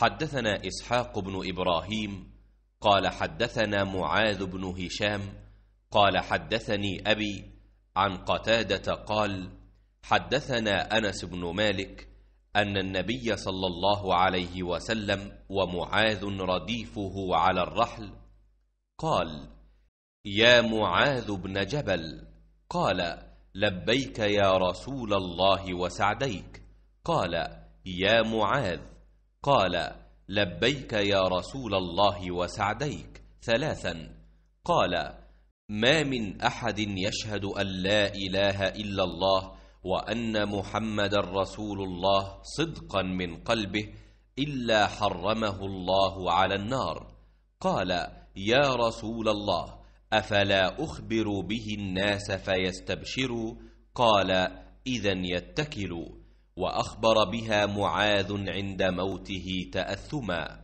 حدثنا إسحاق بن إبراهيم قال حدثنا معاذ بن هشام قال حدثني أبي عن قتادة قال حدثنا أنس بن مالك أن النبي صلى الله عليه وسلم ومعاذ رديفه على الرحل قال يا معاذ بن جبل قال لبيك يا رسول الله وسعديك قال يا معاذ قال لبيك يا رسول الله وسعديك ثلاثا قال ما من أحد يشهد أن لا إله إلا الله وأن محمد رسول الله صدقا من قلبه إلا حرمه الله على النار قال يا رسول الله أفلا أخبر به الناس فيستبشروا قال إذا يتكلوا واخبر بها معاذ عند موته تاثما